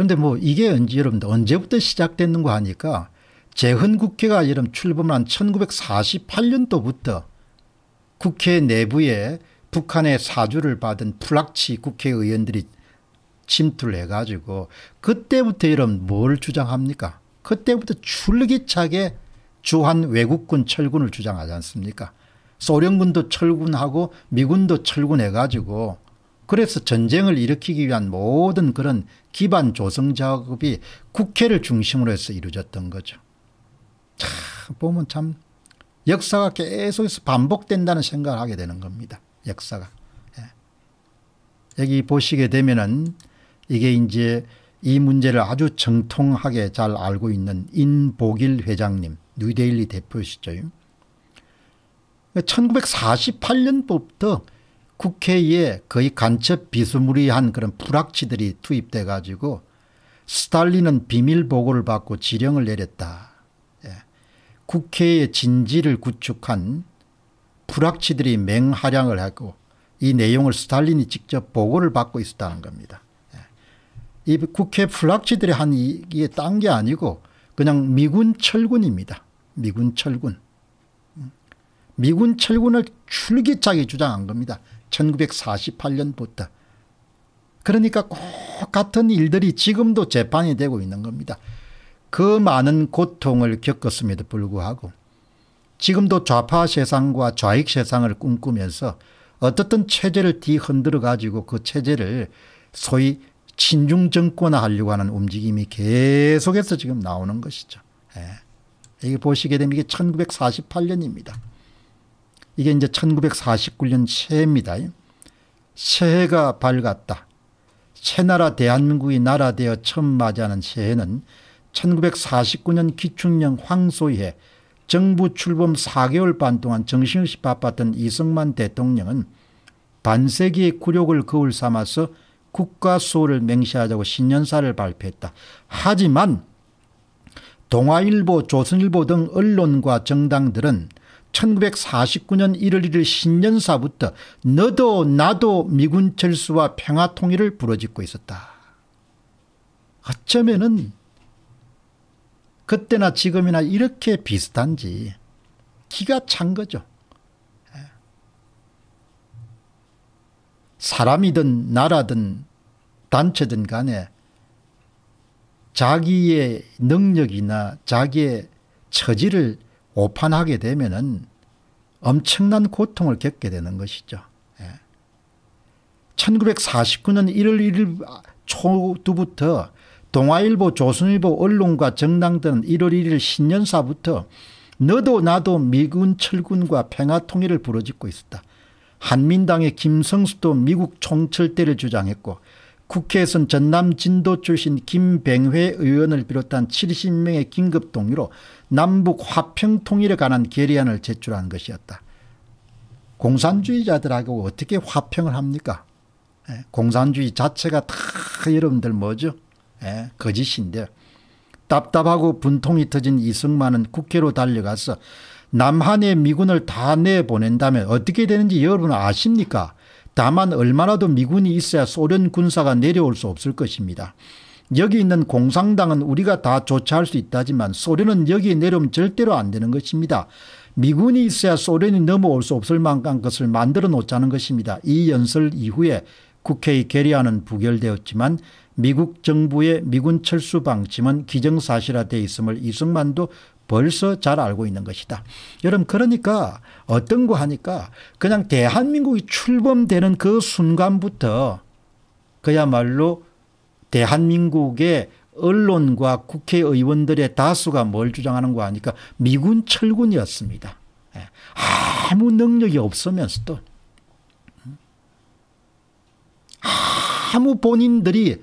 그런데 뭐 이게 언제 여러분들 언제부터 시작됐는가 하니까 재헌국회가 여러분 출범한 1948년도부터 국회 내부에 북한의 사주를 받은 플락치 국회의원들이 침투를 해가지고 그때부터 여러뭘 주장합니까? 그때부터 줄기차게 주한 외국군 철군을 주장하지 않습니까? 소련군도 철군하고 미군도 철군해가지고 그래서 전쟁을 일으키기 위한 모든 그런 기반 조성 작업이 국회를 중심으로 해서 이루어졌던 거죠. 참 보면 참 역사가 계속해서 반복된다는 생각을 하게 되는 겁니다. 역사가. 예. 여기 보시게 되면은 이게 이제 이 문제를 아주 정통하게 잘 알고 있는 인복일 회장님, 뉴데일리 대표시죠. 1948년부터 국회에 거의 간첩 비수무리한 그런 불확치들이 투입돼 가지고 스탈린은 비밀 보고를 받고 지령을 내렸다. 예. 국회의 진지를 구축한 불확치들이 맹하량을 하고 이 내용을 스탈린이 직접 보고를 받고 있었다는 겁니다. 예. 이 국회 불확치들이 한 이게 딴 게 아니고 그냥 미군 철군입니다. 미군 철군. 음. 미군 철군을 출기차게 주장한 겁니다. 1948년부터. 그러니까 꼭 같은 일들이 지금도 재판이 되고 있는 겁니다. 그 많은 고통을 겪었음에도 불구하고 지금도 좌파 세상과 좌익 세상을 꿈꾸면서 어떻든 체제를 뒤흔들어 가지고 그 체제를 소위 친중 정권화하려고 하는 움직임이 계속해서 지금 나오는 것이죠. 예. 이게 보시게 되면 이게 1948년입니다. 이게 이제 1949년 새해입니다. 새해가 밝았다. 새나라 대한민국이 나라되어 처음 맞이하는 새해는 1949년 기축령 황소해 정부 출범 4개월 반 동안 정신없이 바빴던 이승만 대통령은 반세기의 굴욕을 거울 삼아서 국가 수호를 맹세하자고 신년사를 발표했다. 하지만 동아일보 조선일보 등 언론과 정당들은 1949년 1월 1일 신년사부터 너도 나도 미군 철수와 평화 통일을 부러짓고 있었다. 어쩌면은 그때나 지금이나 이렇게 비슷한지 기가 찬 거죠. 사람이든 나라든 단체든 간에 자기의 능력이나 자기의 처지를 오판하게 되면 엄청난 고통을 겪게 되는 것이죠. 예. 1949년 1월 1일 초부터 동아일보 조선일보 언론과 정당 들은 1월 1일 신년사부터 너도 나도 미군 철군과 평화통일을 부르짖고 있었다. 한민당의 김성수도 미국 총철대를 주장했고 국회에선 전남 진도 출신 김병회 의원을 비롯한 70명의 긴급 동의로 남북 화평 통일에 관한 결의안을 제출한 것이었다. 공산주의자들하고 어떻게 화평을 합니까? 예, 공산주의 자체가 다 여러분들 뭐죠? 예, 거짓인데 답답하고 분통이 터진 이승만은 국회로 달려가서 남한의 미군을 다 내보낸 다면 어떻게 되는지 여러분 아십니까? 다만 얼마나 도 미군이 있어야 소련 군사가 내려올 수 없을 것입니다. 여기 있는 공산당은 우리가 다 조차할 수 있다지만 소련은 여기에 내려오면 절대로 안 되는 것입니다. 미군이 있어야 소련이 넘어올 수 없을 만한 것을 만들어 놓자는 것입니다. 이 연설 이후에 국회의 결의안은 부결되었지만 미국 정부의 미군 철수 방침은 기정사실화되어 있음을 이승만도 벌써 잘 알고 있는 것이다. 여러분 그러니까 어떤 거 하니까 그냥 대한민국이 출범되는 그 순간부터 그야말로 대한민국의 언론과 국회의원들의 다수가 뭘 주장하는가 하니까 미군 철군이었습니다. 예. 아무 능력이 없으면서도 아무 본인들이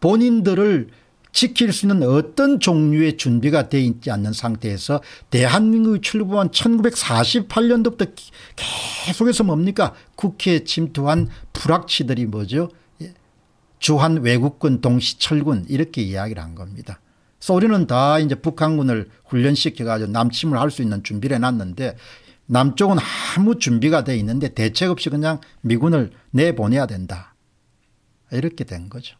본인들을 지킬 수 있는 어떤 종류의 준비가 되어 있지 않는 상태에서 대한민국이 출범한 1948년도부터 계속해서 뭡니까 국회에 침투한 불확치들이 뭐죠 예. 주한 외국군 동시철군 이렇게 이야기를 한 겁니다. 소래서리는다 이제 북한군을 훈련시켜 가지고 남침을 할 수 있는 준비를 해놨는데 남쪽은 아무 준비가 돼 있는데 대책 없이 그냥 미군을 내보내야 된다. 이렇게 된 거죠.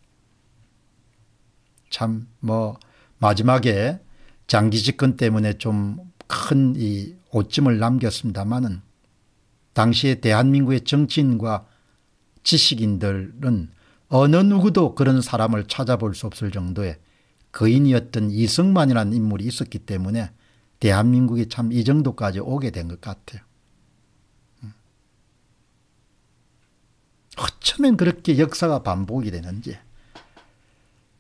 참뭐 마지막에 장기 집권 때문에 좀 큰 이 오점을 남겼습니다마는 당시에 대한민국의 정치인과 지식인들은 어느 누구도 그런 사람을 찾아볼 수 없을 정도의 거인이었던 이승만이라는 인물이 있었기 때문에 대한민국이 참 이 정도까지 오게 된 것 같아요. 음. 어쩌면 그렇게 역사가 반복이 되는지.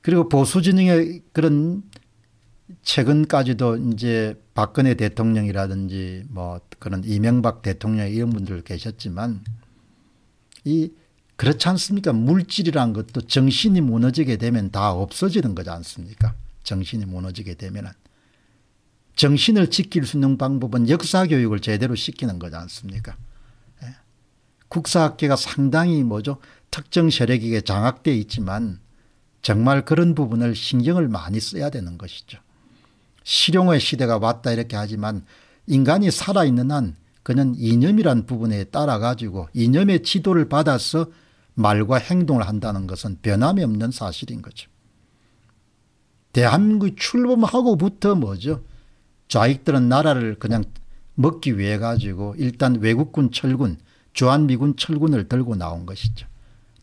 그리고 보수진영의 그런 최근까지도 이제 박근혜 대통령이라든지 뭐 그런 이명박 대통령 이런 분들 계셨지만 이 그렇지 않습니까? 물질이란 것도 정신이 무너지게 되면 다 없어지는 거지 않습니까? 정신이 무너지게 되면은 정신을 지킬 수 있는 방법은 역사 교육을 제대로 시키는 거지 않습니까? 예. 국사학계가 상당히 뭐죠? 특정 세력에게 장악되어 있지만 정말 그런 부분을 신경을 많이 써야 되는 것이죠. 실용의 시대가 왔다 이렇게 하지만 인간이 살아있는 한 그는 이념이란 부분에 따라 가지고 이념의 지도를 받아서 말과 행동을 한다는 것은 변함이 없는 사실인 거죠. 대한민국 출범하고부터 뭐죠? 좌익들은 나라를 그냥 먹기 위해 가지고 일단 외국군 철군, 주한미군 철군을 들고 나온 것이죠.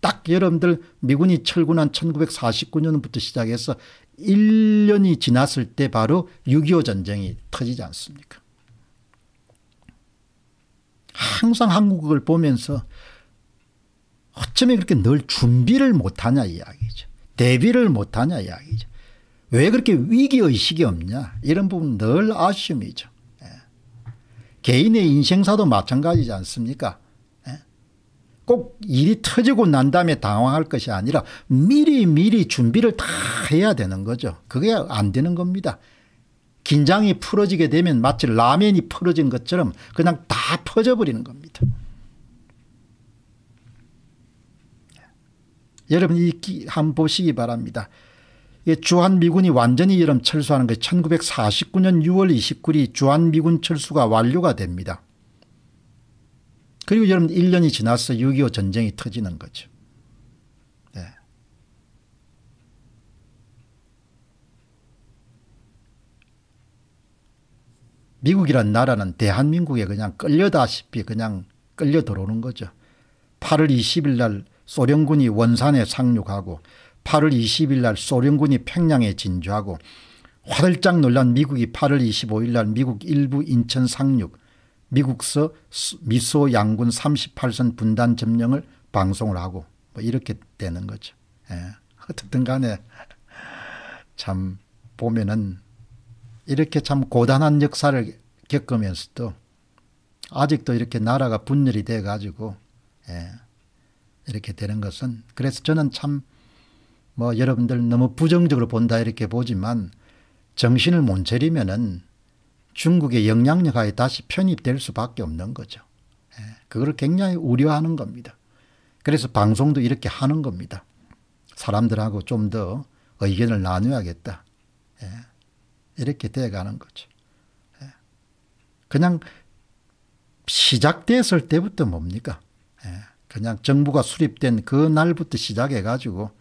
딱 여러분들 미군이 철군한 1949년부터 시작해서 1년이 지났을 때 바로 6.25 전쟁이 터지지 않습니까? 항상 한국을 보면서 어쩌면 그렇게 늘 준비를 못하냐 이야기죠. 대비를 못하냐 이야기죠. 왜 그렇게 위기의식이 없냐 이런 부분 늘 아쉬움이죠. 예. 개인의 인생사도 마찬가지지 않습니까? 꼭 일이 터지고 난 다음에 당황할 것이 아니라 미리 미리 준비를 다 해야 되는 거죠. 그게 안 되는 겁니다. 긴장이 풀어지게 되면 마치 라면이 풀어진 것처럼 그냥 다 퍼져버리는 겁니다. 예. 여러분 이 한번 보시기 바랍니다. 예, 주한미군이 완전히 여름 철수하는 게 1949년 6월 29일이 주한미군 철수가 완료가 됩니다. 그리고 여러분 1년이 지나서 6.25 전쟁이 터지는 거죠. 네. 미국이란 나라는 대한민국에 그냥 끌려다시피 그냥 끌려 들어오는 거죠. 8월 20일 날 소련군이 원산에 상륙하고 8월 20일 날 소련군이 평양에 진주하고 화들짝 놀란 미국이 8월 25일 날 미국 일부 인천 상륙 미국서 미소 양군 38선 분단 점령을 방송을 하고 뭐 이렇게 되는 거죠. 예. 어쨌든 간에 참 보면은 이렇게 참 고단한 역사를 겪으면서도 아직도 이렇게 나라가 분열이 돼 가지고 예. 이렇게 되는 것은 그래서 저는 참 뭐 여러분들 너무 부정적으로 본다 이렇게 보지만 정신을 못 차리면은 중국의 영향력하에 다시 편입될 수밖에 없는 거죠. 예, 그걸 굉장히 우려하는 겁니다. 그래서 방송도 이렇게 하는 겁니다. 사람들하고 좀 더 의견을 나눠야겠다. 예, 이렇게 돼가는 거죠. 예, 그냥 시작됐을 때부터 뭡니까? 예, 그냥 정부가 수립된 그 날부터 시작해가지고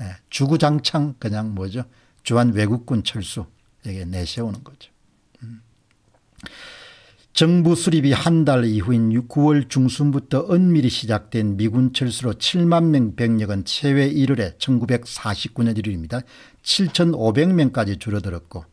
예, 주구장창 그냥 뭐죠? 주한 외국군 철수 이게 내세우는 거죠. 정부 수립이 한 달 이후인 9월 중순부터 은밀히 시작된 미군 철수로 7만 명 병력은 체외 1월에 1949년 1월입니다. 7,500명까지 줄어들었고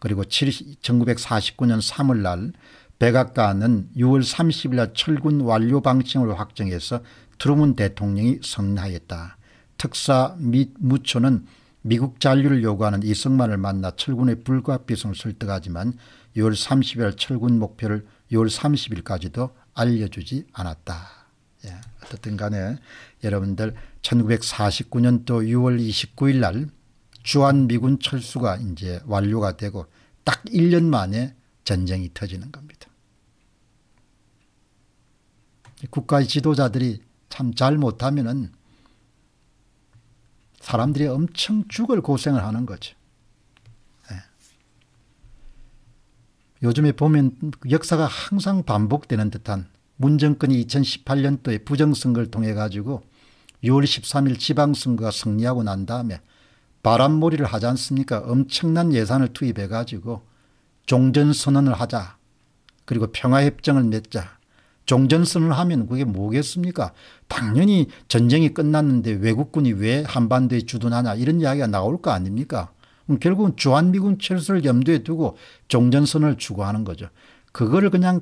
그리고 1949년 3월 날 백악관은 6월 30일 날 철군 완료 방침을 확정해서 트루먼 대통령이 성하였다. 특사 및 무초는 미국 잔류를 요구하는 이승만을 만나 철군의 불가피성을 설득하지만 6월 30일 철군 목표를 6월 30일까지도 알려주지 않았다. 예, 어떻든 간에 여러분들 1949년도 6월 29일 날 주한미군 철수가 이제 완료가 되고 딱 1년 만에 전쟁이 터지는 겁니다. 국가의 지도자들이 참 잘 못하면은 사람들이 엄청 죽을 고생을 하는 거죠. 요즘에 보면 역사가 항상 반복되는 듯한 문정권이 2018년도에 부정선거를 통해 가지고 6월 13일 지방선거가 승리하고 난 다음에 바람몰이를 하지 않습니까 엄청난 예산을 투입해 가지고 종전선언을 하자 그리고 평화협정을 맺자 종전선언을 하면 그게 뭐겠습니까 당연히 전쟁이 끝났는데 외국군이 왜 한반도에 주둔하냐 이런 이야기가 나올 거 아닙니까 음, 결국은 주한미군 철수를 염두에 두고 종전선을 추구하는 거죠. 그거를 그냥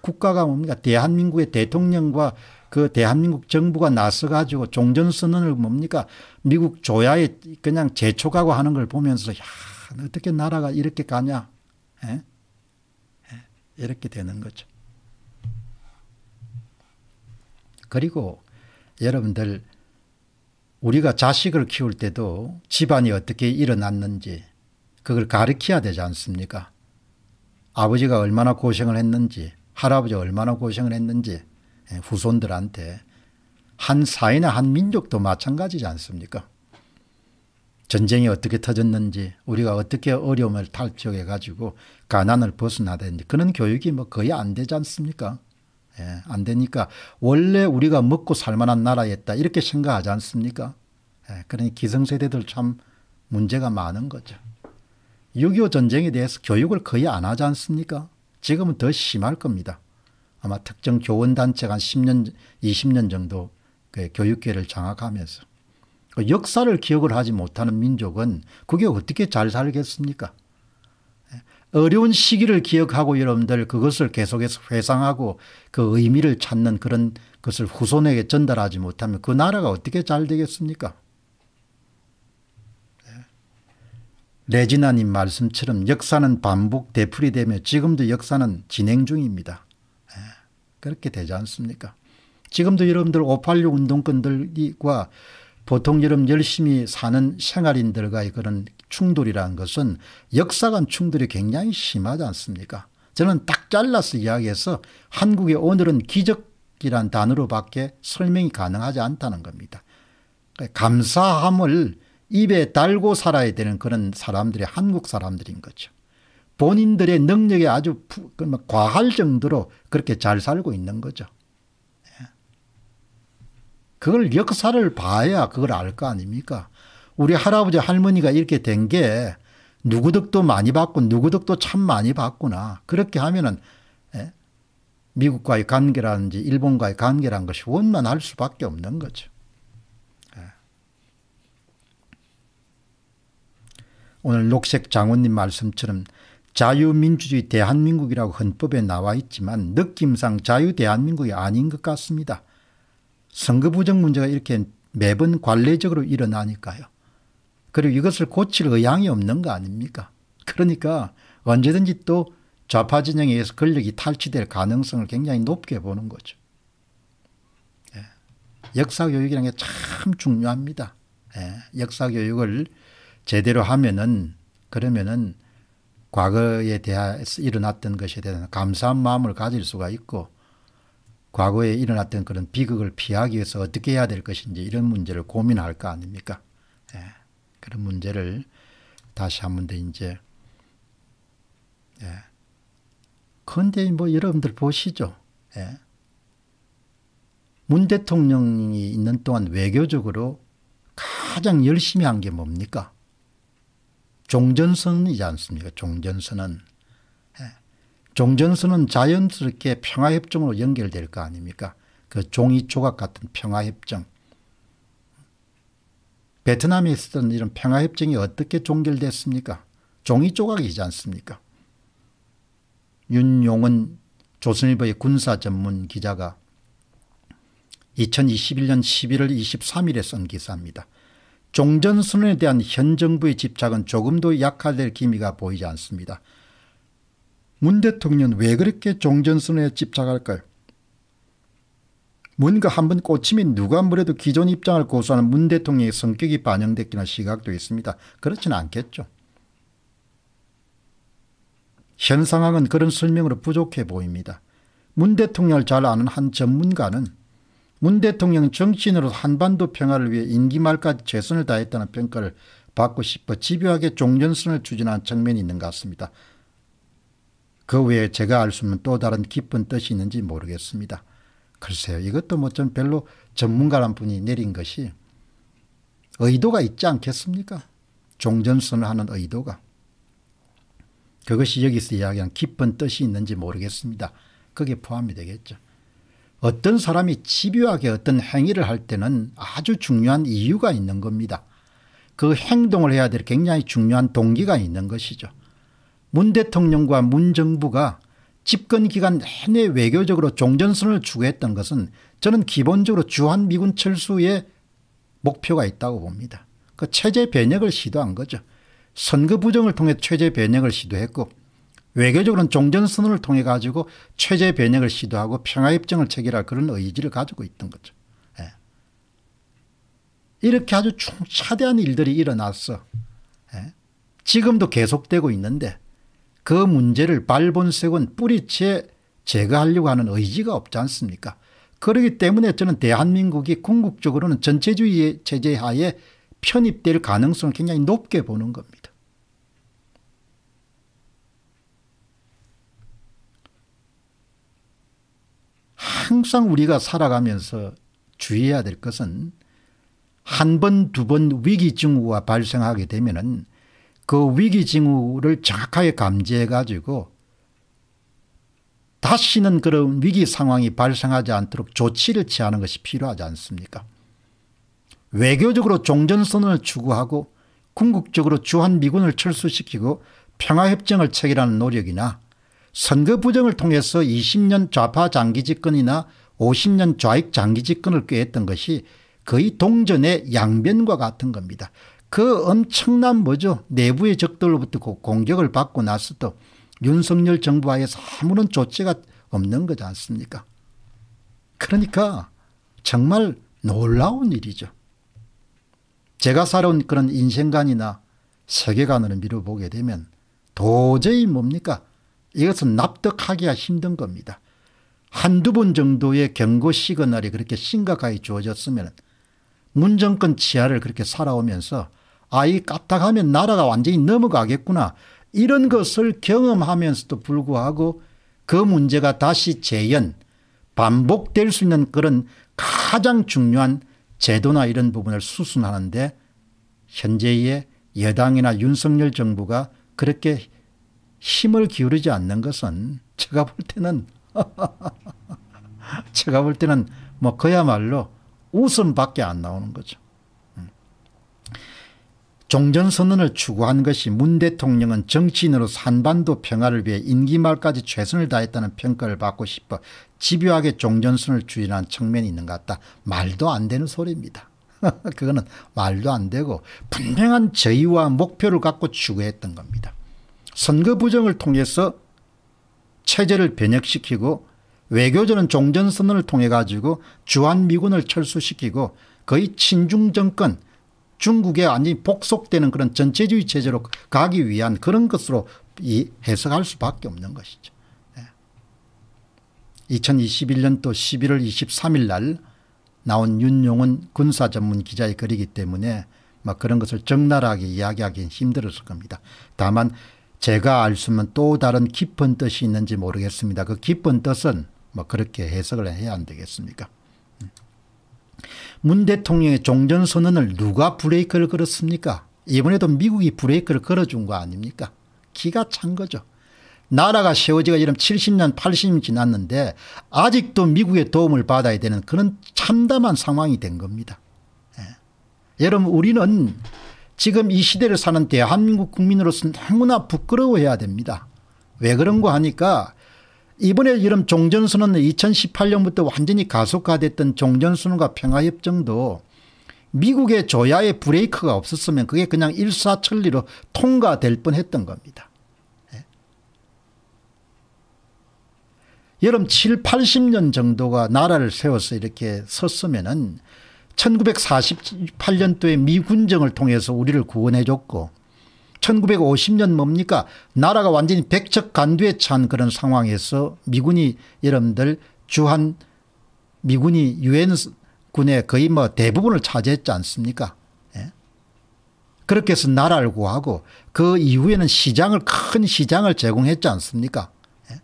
국가가 뭡니까 대한민국의 대통령과 그 대한민국 정부가 나서가지고 종전선언을 뭡니까 미국 조야에 그냥 재촉하고 하는 걸 보면서 야 어떻게 나라가 이렇게 가냐 에? 예? 예, 이렇게 되는 거죠. 그리고 여러분들 우리가 자식을 키울 때도 집안이 어떻게 일어났는지 그걸 가르쳐야 되지 않습니까? 아버지가 얼마나 고생을 했는지 할아버지가 얼마나 고생을 했는지 예, 후손들한테 한 사회나 한 민족도 마찬가지지 않습니까? 전쟁이 어떻게 터졌는지 우리가 어떻게 어려움을 탈피해 가지고 가난을 벗어나야 되는지 그런 교육이 뭐 거의 안 되지 않습니까? 예, 안 되니까 원래 우리가 먹고 살만한 나라였다 이렇게 생각하지 않습니까? 예, 그러니 기성세대들 참 문제가 많은 거죠. 6.25 전쟁에 대해서 교육을 거의 안 하지 않습니까? 지금은 더 심할 겁니다. 아마 특정 교원단체가 한 10년, 20년 정도 그 교육계를 장악하면서. 그 역사를 기억을 하지 못하는 민족은 그게 어떻게 잘 살겠습니까? 어려운 시기를 기억하고 여러분들 그것을 계속해서 회상하고 그 의미를 찾는 그런 것을 후손에게 전달하지 못하면 그 나라가 어떻게 잘 되겠습니까? 예. 레지나님 말씀처럼 역사는 반복 되풀이 되며 지금도 역사는 진행 중입니다. 예. 그렇게 되지 않습니까? 지금도 여러분들 586 운동권들과 보통 여러분 열심히 사는 생활인들과의 그런 충돌이라는 것은 역사 간 충돌이 굉장히 심하지 않습니까? 저는 딱 잘라서 이야기해서 한국의 오늘은 기적이란 단어로밖에 설명이 가능하지 않다는 겁니다. 감사함을 입에 달고 살아야 되는 그런 사람들이 한국 사람들인 거죠. 본인들의 능력이 아주 그 뭐 과할 정도로 그렇게 잘 살고 있는 거죠. 예. 그걸 역사를 봐야 그걸 알 거 아닙니까? 우리 할아버지 할머니가 이렇게 된 게 누구 덕도 많이 받고 누구 덕도 참 많이 받구나. 그렇게 하면은 예? 미국과의 관계라든지 일본과의 관계란 것이 원만할 수밖에 없는 거죠. 예. 오늘 녹색 장원님 말씀처럼 자유민주주의 대한민국이라고 헌법에 나와 있지만 느낌상 자유대한민국이 아닌 것 같습니다. 선거부정 문제가 이렇게 매번 관례적으로 일어나니까요. 그리고 이것을 고칠 의향이 없는 거 아닙니까? 그러니까 언제든지 또 좌파 진영에 의해서 권력이 탈취될 가능성을 굉장히 높게 보는 거죠. 예. 역사 교육이라는 게 참 중요합니다. 예. 역사 교육을 제대로 하면은 그러면은 과거에 대해서 일어났던 것에 대한 감사한 마음을 가질 수가 있고 과거에 일어났던 그런 비극을 피하기 위해서 어떻게 해야 될 것인지 이런 문제를 고민할 거 아닙니까? 예. 그런 문제를 다시 한 번 더 이제 예. 근데 뭐 여러분들 보시죠. 예. 문 대통령이 있는 동안 외교적으로 가장 열심히 한 게 뭡니까? 종전선이지 않습니까? 종전선은. 예. 종전선은 자연스럽게 평화협정으로 연결될 거 아닙니까? 그 종이 조각 같은 평화협정. 베트남에 있었던 이런 평화협정이 어떻게 종결됐습니까? 종이 조각이지 않습니까? 윤용은 조선일보의 군사 전문 기자가 2021년 11월 23일에 쓴 기사입니다. 종전선언에 대한 현 정부의 집착은 조금도 약화될 기미가 보이지 않습니다. 문대통령왜 그렇게 종전선언에 집착할까요? 뭔가 한 번 꽂히면 누가 뭐래도 기존 입장을 고수하는 문 대통령의 성격이 반영됐기는 시각도 있습니다. 그렇지는 않겠죠. 현 상황은 그런 설명으로 부족해 보입니다. 문 대통령을 잘 아는 한 전문가는 문 대통령 정치인으로 한반도 평화를 위해 임기 말까지 최선을 다했다는 평가를 받고 싶어 집요하게 종전선을 추진한 측면이 있는 것 같습니다. 그 외에 제가 알수 없는 또 다른 깊은 뜻이 있는지 모르겠습니다. 글쎄요. 이것도 뭐 좀 별로 전문가란 분이 내린 것이 의도가 있지 않겠습니까? 종전선을 하는 의도가. 그것이 여기서 이야기한 깊은 뜻이 있는지 모르겠습니다. 그게 포함이 되겠죠. 어떤 사람이 집요하게 어떤 행위를 할 때는 아주 중요한 이유가 있는 겁니다. 그 행동을 해야 될 굉장히 중요한 동기가 있는 것이죠. 문 대통령과 문 정부가 집권 기간 내내 외교적으로 종전선을 주구했던 것은 저는 기본적으로 주한미군 철수의 목표가 있다고 봅니다. 그 체제 변혁을 시도한 거죠. 선거 부정을 통해 체제 변혁을 시도했고 외교적으로는 종전선언을 통해 가지고 체제 변혁을 시도하고 평화협정을 체결할 그런 의지를 가지고 있던 거죠. 예. 이렇게 아주 차대한 일들이 일어났어. 예. 지금도 계속되고 있는데 그 문제를 발본색은 뿌리채 제거하려고 하는 의지가 없지 않습니까? 그러기 때문에 저는 대한민국이 궁극적으로는 전체주의 체제 하에 편입될 가능성을 굉장히 높게 보는 겁니다. 항상 우리가 살아가면서 주의해야 될 것은 한 번, 두 번 위기 증후가 발생하게 되면 은그 위기 징후를 정확하게 감지해 가지고 다시는 그런 위기 상황이 발생하지 않도록 조치를 취하는 것이 필요하지 않습니까? 외교적으로 종전선언을 추구하고 궁극적으로 주한미군을 철수시키고 평화협정을 체결하는 노력이나 선거 부정을 통해서 20년 좌파 장기 집권이나 50년 좌익 장기 집권을 꾀했던 것이 거의 동전의 양변과 같은 겁니다. 그 엄청난 뭐죠 내부의 적들로부터 공격을 받고 나서도 윤석열 정부 하에서 아무런 조치가 없는 거지 않습니까 그러니까 정말 놀라운 일이죠 제가 살아온 그런 인생관이나 세계관으로 미뤄보게 되면 도저히 뭡니까 이것은 납득하기가 힘든 겁니다 한두 번 정도의 경고 시그널이 그렇게 심각하게 주어졌으면 문정권 치하를 그렇게 살아오면서 아이 까딱하면 나라가 완전히 넘어가겠구나 이런 것을 경험하면서도 불구하고 그 문제가 다시 재현 반복될 수 있는 그런 가장 중요한 제도나 이런 부분을 수순하는데 현재의 여당이나 윤석열 정부가 그렇게 힘을 기울이지 않는 것은 제가 볼 때는 제가 볼 때는 뭐 그야말로 웃음밖에 안 나오는 거죠. 종전선언을 추구한 것이 문 대통령은 정치인으로산반도 평화를 위해 임기 말까지 최선을 다했다는 평가를 받고 싶어 집요하게 종전선을 언 추진한 측면이 있는 것 같다. 말도 안 되는 소리입니다. 그거는 말도 안 되고 분명한 저의와 목표를 갖고 추구했던 겁니다. 선거 부정을 통해서 체제를 변혁시키고 외교전은 종전선언을 통해 가지고 주한미군을 철수시키고 거의 친중정권 중국에 완전히 복속되는 그런 전체주의 체제로 가기 위한 그런 것으로 이 해석할 수밖에 없는 것이죠. 2021년도 11월 23일 날 나온 윤용은 군사 전문 기자의 글이기 때문에 막 그런 것을 적나라하게 이야기하기는 힘들었을 겁니다. 다만 제가 알수있또 다른 깊은 뜻이 있는지 모르겠습니다. 그 깊은 뜻은 뭐 그렇게 해석을 해야 안 되겠습니까? 문 대통령의 종전선언을 누가 브레이크를 걸었습니까? 이번에도 미국이 브레이크를 걸어준 거 아닙니까? 기가 찬 거죠. 나라가 세워지가 이런 70년 80년 지났는데 아직도 미국의 도움을 받아야 되는 그런 참담한 상황이 된 겁니다. 예. 여러분 우리는 지금 이 시대를 사는 대한민국 국민으로서는 너무나 부끄러워해야 됩니다. 왜 그런가 하니까 이번에 이런 종전선언 2018년부터 완전히 가속화됐던 종전선언과 평화협정도 미국의 조야의 브레이크가 없었으면 그게 그냥 일사천리로 통과될 뻔했던 겁니다. 예. 여름 7, 80년 정도가 나라를 세워서 이렇게 섰으면은 1948년도에 미군정을 통해서 우리를 구원해줬고 1950년 뭡니까 나라가 완전히 백척 간두에 찬 그런 상황에서 미군이 여러분들 주한 미군이 유엔군의 거의 뭐 대부분을 차지했지 않습니까 예? 그렇게 해서 나라를 구하고 그 이후에는 시장을 큰 시장을 제공했지 않습니까 예?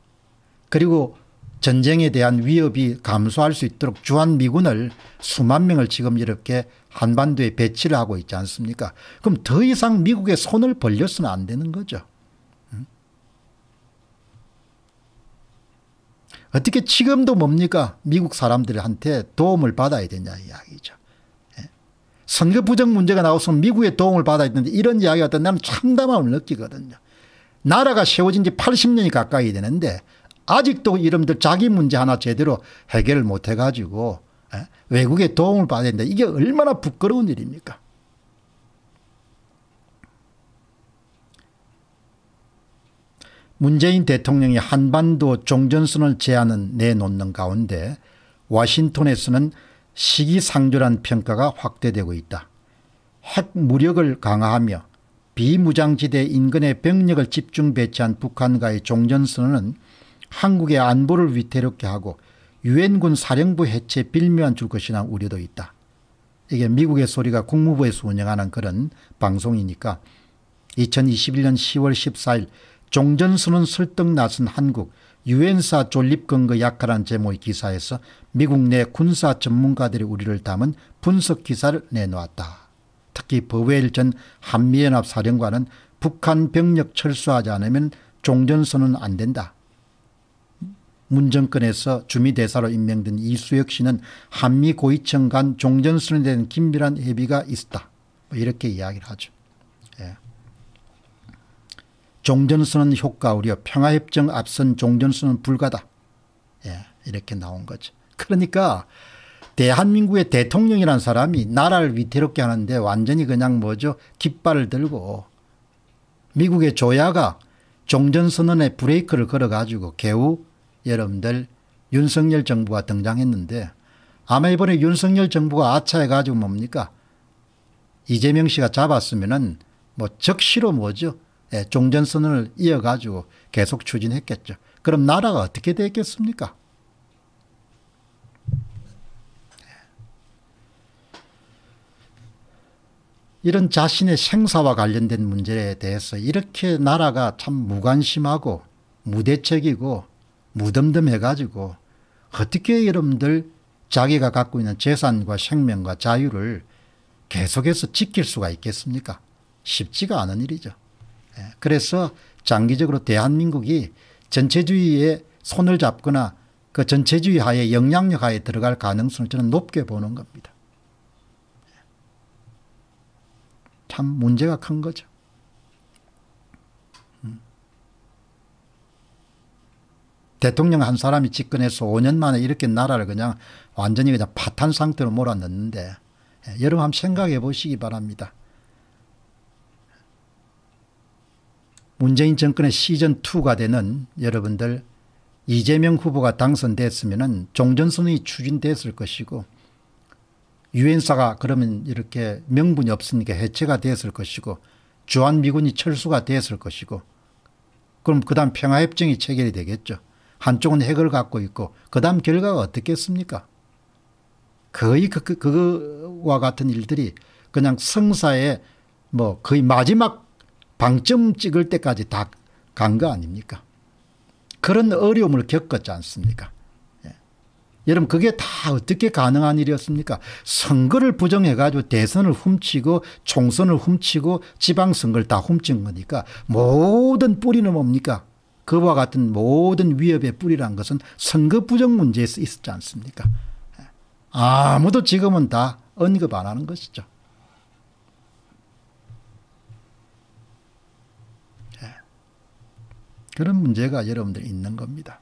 그리고 전쟁에 대한 위협이 감소할 수 있도록 주한미군을 수만 명을 지금 이렇게 한반도에 배치를 하고 있지 않습니까? 그럼 더 이상 미국의 손을 벌려서는 안 되는 거죠. 음? 어떻게 지금도 뭡니까? 미국 사람들한테 도움을 받아야 되냐 이야기죠. 예. 선거 부정 문제가 나와서 미국의 도움을 받아야 되는데 이런 이야기가 나는 참담함을 느끼거든요. 나라가 세워진 지 80년이 가까이 되는데 아직도 이름들 자기 문제 하나 제대로 해결을 못 해가지고 예? 외국의 도움을 받아야 된다. 이게 얼마나 부끄러운 일입니까? 문재인 대통령이 한반도 종전선을 제안은 내놓는 가운데 워싱턴에서는 시기상조란 평가가 확대되고 있다. 핵 무력을 강화하며 비무장지대 인근에 병력을 집중 배치한 북한과의 종전선언은 한국의 안보를 위태롭게 하고 유엔군 사령부 해체 빌미만 줄것이란 우려도 있다. 이게 미국의 소리가 국무부에서 운영하는 그런 방송이니까 2021년 10월 14일 종전선언 설득 나선 한국 유엔사 존립 근거 약화란 제목의 기사에서 미국 내 군사 전문가들이 우리를 담은 분석 기사를 내놓았다. 특히 버웨일 전 한미연합 사령관은 북한 병력 철수하지 않으면 종전선언 안 된다. 문정권에서 주미대사로 임명된 이수혁 씨는 한미 고위층 간 종전선언에 대한 긴밀한 협의가 있다. 뭐 이렇게 이야기를 하죠. 예. 종전선언 효과 우려 평화협정 앞선 종전선언 불가다. 예. 이렇게 나온 거죠. 그러니까 대한민국의 대통령이란 사람이 나라를 위태롭게 하는데 완전히 그냥 뭐죠 깃발을 들고 미국의 조야가 종전선언에 브레이크를 걸어가지고 개우 여러분들 윤석열 정부가 등장했는데 아마 이번에 윤석열 정부가 아차해 가지고 뭡니까 이재명 씨가 잡았으면은 뭐 적시로 뭐죠 예, 종전선언을 이어가지고 계속 추진했겠죠. 그럼 나라가 어떻게 되겠습니까? 이런 자신의 생사와 관련된 문제에 대해서 이렇게 나라가 참 무관심하고 무대책이고 무덤덤해가지고 어떻게 여러분들 자기가 갖고 있는 재산과 생명과 자유를 계속해서 지킬 수가 있겠습니까? 쉽지가 않은 일이죠. 예, 그래서 장기적으로 대한민국이 전체주의에 손을 잡거나 그 전체주의 하에 영향력 하에 들어갈 가능성을 저는 높게 보는 겁니다. 예, 참 문제가 큰 거죠. 대통령 한 사람이 집권해서 5년 만에 이렇게 나라를 그냥 완전히 그냥 파탄 상태로 몰아넣는데 예, 여러분 한번 생각해 보시기 바랍니다. 문재인 정권의 시즌2가 되는 여러분들 이재명 후보가 당선됐으면 종전선언이 추진됐을 것이고 유엔사가 그러면 이렇게 명분이 없으니까 해체가 됐을 것이고 주한미군이 철수가 됐을 것이고 그럼 그 다음 평화협정이 체결이 되겠죠. 한쪽은 핵을 갖고 있고 그다음 결과가 어떻겠습니까? 거의 그, 그, 그와 같은 일들이 그냥 성사의 뭐 거의 마지막 방점 찍을 때까지 다 간 거 아닙니까? 그런 어려움을 겪었지 않습니까? 예. 여러분 그게 다 어떻게 가능한 일이었습니까? 선거를 부정해가지고 대선을 훔치고 총선을 훔치고 지방선거를 다 훔친 거니까 모든 뿌리는 뭡니까? 그와 같은 모든 위협의 뿌리란 것은 선거 부정 문제에서 있었지 않습니까? 아무도 지금은 다 언급 안 하는 것이죠. 예. 그런 문제가 여러분들 있는 겁니다.